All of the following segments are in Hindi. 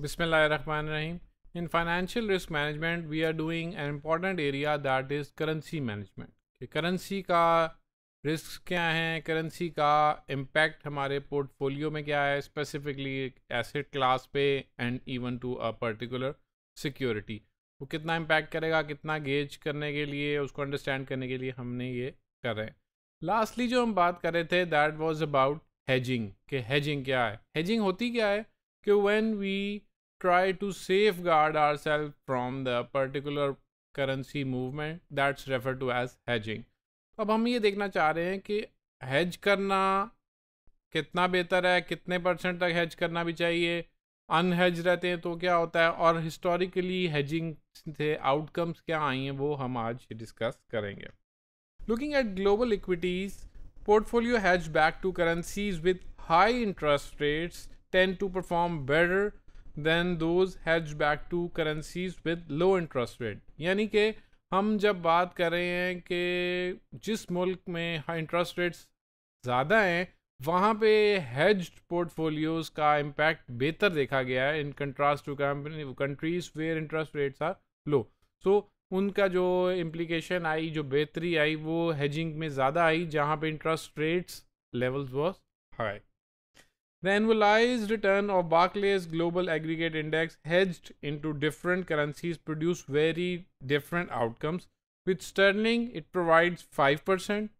Rahim in financial risk management we are doing an important area that is currency management कि currency का रिस्क क्या है करेंसी का इम्पैक्ट हमारे पोर्टफोलियो में क्या है स्पेसिफिकली एसेट क्लास पे and even to a particular security वो कितना इम्पैक्ट करेगा कितना गेज करने के लिए उसको अंडरस्टैंड करने के लिए हमने ये कर रहे हैं लास्टली जो हम बात कर रहे थे दैट वॉज अबाउट हैजिंग कि हैजिंग क्या है हैजिंग होती क्या है कि when we try to safeguard our self from the particular currency movement that's refer to as hedging अब हम ये देखना चाह रहे हैं कि हैज करना कितना बेहतर है कितने परसेंट तक हैज करना भी चाहिए अनहेज रहते हैं तो क्या होता है और हिस्टोरिकली हैजिंग से आउटकम्स क्या आई हैं वो हम आज डिस्कस करेंगे looking at global equities portfolio hedge back to currencies with high interest rates tend to perform better than those hedged back to currencies with low interest rate यानी कि हम जब बात कर रहे हैं कि जिस मुल्क में इंटरेस्ट रेट्स ज़्यादा हैं वहाँ पे हेज पोर्टफोलियोज़ का इम्पैक्ट बेहतर देखा गया है in contrast to company countries where interest rates are low so उनका जो इम्प्लीकेशन आई जो बेहतरी आई वो हेजिंग में ज़्यादा आई जहाँ पे interest rates levels was high The annualized return of Barclays Global Aggregate Index hedged into different currencies produce very different outcomes. With sterling, it provides 5%,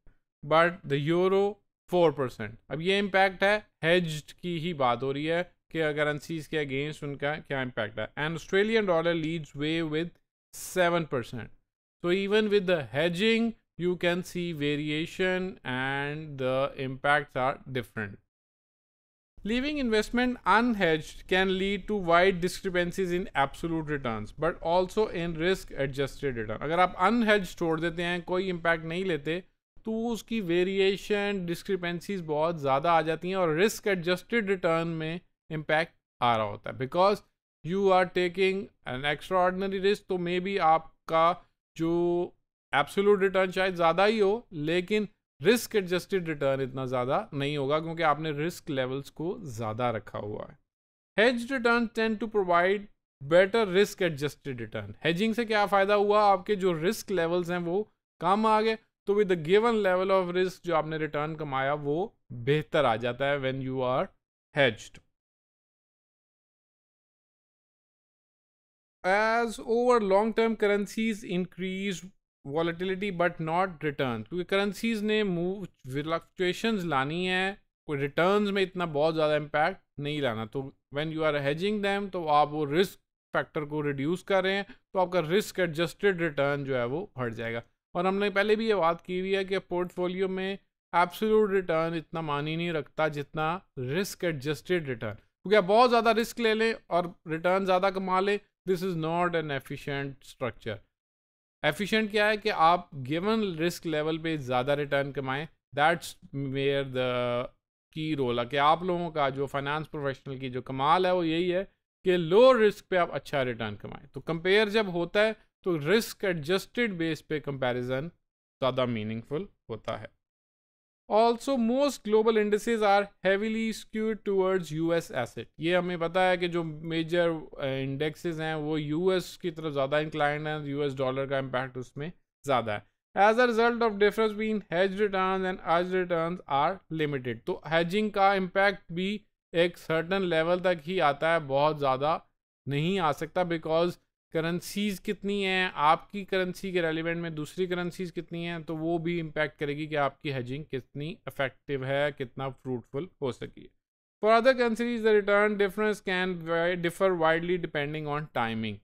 but the euro 4%. Now, this impact is hedged Ki hi baat हो रही है currencies ke against unka kya impact hai. And Australian dollar leads way with 7%. So even with the hedging, you can see variation and the impacts are different. Living investment unhedged can lead to wide discrepancies in absolute return but also in risk adjusted return अगर आप अनहेज छोड़ देते हैं कोई इम्पैक्ट नहीं लेते तो उसकी वेरिएशन डिस्क्रिपेंसीज बहुत ज़्यादा आ जाती हैं और रिस्क एडजस्टेड रिटर्न में इम्पैक्ट आ रहा होता है because you are taking an extraordinary risk तो मे बी आपका जो एब्सोलूट रिटर्न शायद ज़्यादा ही हो लेकिन रिस्क एडजस्टेड रिटर्न इतना ज़्यादा नहीं होगा क्योंकि आपने रिस्क लेवल्स को ज़्यादा रखा हुआ है hedge return tend to provide better risk adjusted return hedging से क्या फ़ायदा हुआ आपके जो रिस्क लेवल्स हैं वो कम आ गए तो with the given level of risk जो आपने रिटर्न कमाया वो बेहतर आ जाता है when you are hedged. As over long term currencies increase volatility but not return क्योंकि करेंसीज ने मूव फ्लक्चुएशंस लानी है कोई रिटर्न में इतना बहुत ज़्यादा इम्पैक्ट नहीं लाना तो when you are hedging them तो आप वो रिस्क फैक्टर को रिड्यूस कर रहे हैं तो आपका रिस्क एडजस्टेड रिटर्न जो है वो हट जाएगा और हमने पहले भी ये बात की हुई है कि पोर्टफोलियो में एब्सोल्यूट रिटर्न इतना मानी नहीं रखता जितना रिस्क एडजस्टेड रिटर्न क्योंकि आप बहुत ज़्यादा रिस्क ले लें और रिटर्न ज़्यादा कमा लें this is not an efficient structure efficient क्या है कि आप गिवन रिस्क लेवल पे ज़्यादा रिटर्न कमाएं that's mayor the key role है कि आप लोगों का जो फाइनेंस प्रोफेशनल की जो कमाल है वो यही है कि लो रिस्क पे आप अच्छा रिटर्न कमाएं तो कंपेयर जब होता है तो रिस्क एडजस्टेड बेस पे कंपैरिजन ज़्यादा मीनिंगफुल होता है also most global industries are heavily skewed towards U S asset ये हमें पता है कि जो मेजर इंडेक्सेज uh, हैं वो यू एस की तरफ ज़्यादा इंक्लाइंड हैं एस डॉलर का इम्पैक्ट उसमें ज़्यादा है as a result of difference been hedge return and आज रिटर्न आर लिमिटेड तो हैजिंग का इम्पैक्ट भी एक सर्टन लेवल तक ही आता है बहुत ज़्यादा नहीं आ सकता बिकॉज करेंसीज़ कितनी हैं आपकी करेंसी के रेलिवेंट में दूसरी करेंसीज़ कितनी हैं तो वो भी इम्पैक्ट करेगी कि आपकी हेजिंग कितनी इफेक्टिव है कितना फ्रूटफुल हो सकी है for other currencies the return difference can differ widely depending on timing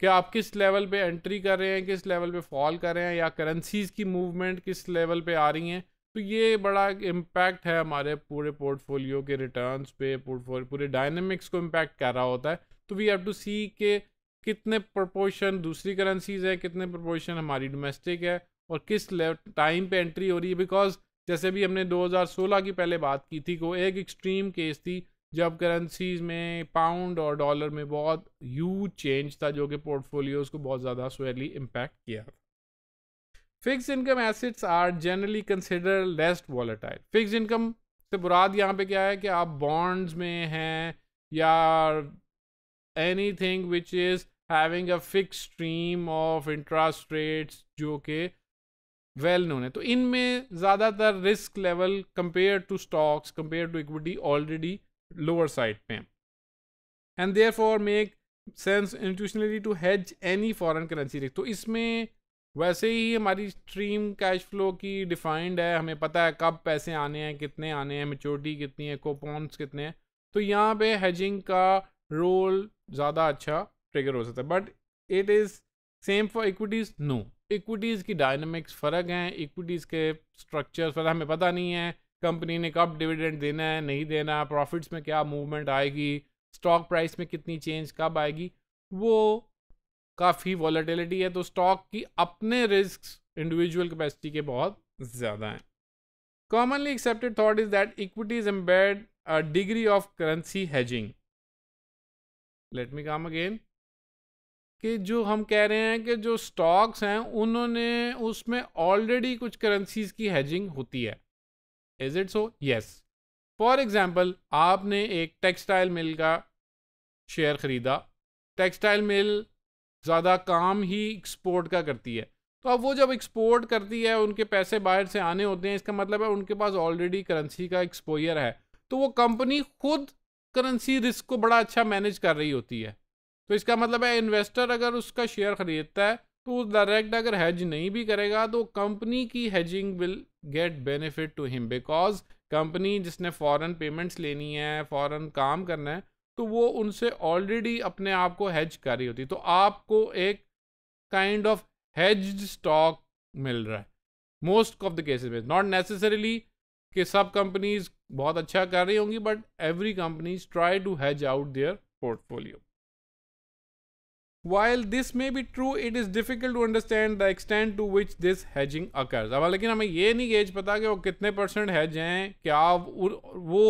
कि आप किस लेवल पे एंट्री कर रहे हैं किस लेवल पे फॉल कर रहे हैं या करेंसीज़ की मूवमेंट किस लेवल पे आ रही हैं तो ये बड़ा इम्पैक्ट है हमारे पूरे पोर्टफोलियो के रिटर्न्स पे पोर्टफोलियो पूरे डायनेमिक्स को इम्पैक्ट कर रहा होता है तो वी हैव टू सी के कितने प्रोपोर्शन दूसरी करेंसीज है कितने प्रोपोर्शन हमारी डोमेस्टिक है और किस टाइम पे एंट्री हो रही है बिकॉज जैसे भी हमने 2016 की पहले बात की थी को एक एक्सट्रीम केस थी जब करेंसीज में पाउंड और डॉलर में बहुत ह्यूज चेंज था जो कि पोर्टफोलियोज को बहुत ज़्यादा स्वेली इम्पैक्ट किया था fix income assets are generally consider less volatile fix income से बुराद यहाँ पे क्या है कि आप बॉन्ड्स में हैं या any thing which is having a fix stream of interest rates जो कि वेल नोन है तो इनमें ज़्यादातर risk level compare to stocks compare to equity already lower side पे हैं and therefore make sense institutionally to hedge any foreign currency risk तो इसमें वैसे ही हमारी स्ट्रीम कैश फ्लो की डिफाइंड है हमें पता है कब पैसे आने हैं कितने आने हैं मेच्योरिटी कितनी है कोपॉन्स कितने हैं तो यहाँ पे हेजिंग का रोल ज़्यादा अच्छा ट्रिगर हो सकता है but it is same for equities no equities की डायनामिक्स फ़र्क हैं इक्विटीज़ के स्ट्रक्चर पर हमें पता नहीं है कंपनी ने कब डिविडेंड देना है नहीं देना प्रॉफिट्स में क्या मूवमेंट आएगी स्टॉक प्राइस में कितनी चेंज कब आएगी वो काफ़ी वॉलेटिलिटी है तो स्टॉक की अपने रिस्क इंडिविजुअल कैपेसिटी के बहुत ज़्यादा हैं commonly accepted thought is that equities embed degree of currency hedging let me come again कि जो हम कह रहे हैं कि जो स्टॉक्स हैं उन्होंने उसमें ऑलरेडी कुछ करेंसीज की हैजिंग होती है is it so yes for example आपने एक टेक्सटाइल मिल का शेयर ख़रीदा टेक्सटाइल मिल ज़्यादा काम ही एक्सपोर्ट का करती है तो अब वो जब एक्सपोर्ट करती है उनके पैसे बाहर से आने होते हैं इसका मतलब है उनके पास ऑलरेडी करेंसी का एक्सपोयर है तो वो कंपनी खुद करेंसी रिस्क को बड़ा अच्छा मैनेज कर रही होती है तो इसका मतलब है इन्वेस्टर अगर उसका शेयर खरीदता है तो वो डायरेक्ट अगर हैज नहीं भी करेगा तो कंपनी की hedging will get benefit to him because company जिसने फॉरेन पेमेंट्स लेनी है फॉरेन काम करना है तो वो उनसे ऑलरेडी अपने आप को हैज कर रही होती तो आपको एक काइंड ऑफ हैज स्टॉक मिल रहा है मोस्ट ऑफ द केसेस में नॉट नेसेसरीली कि सब कंपनीज बहुत अच्छा कर रही होंगी but every companies try to hedge out their portfolio While this may be true, it is difficult to understand the extent to which this hedging occurs. अब लेकिन हमें ये नहीं गेज पता कि वो कितने परसेंट हैज हैं क्या वो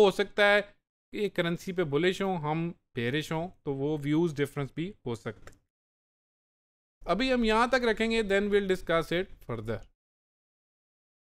हो सकता है कि करेंसी पे बुलिश हों हम पेरिश हों तो वो व्यूज डिफरेंस भी हो सकते अभी हम यहाँ तक रखेंगे then will discuss it further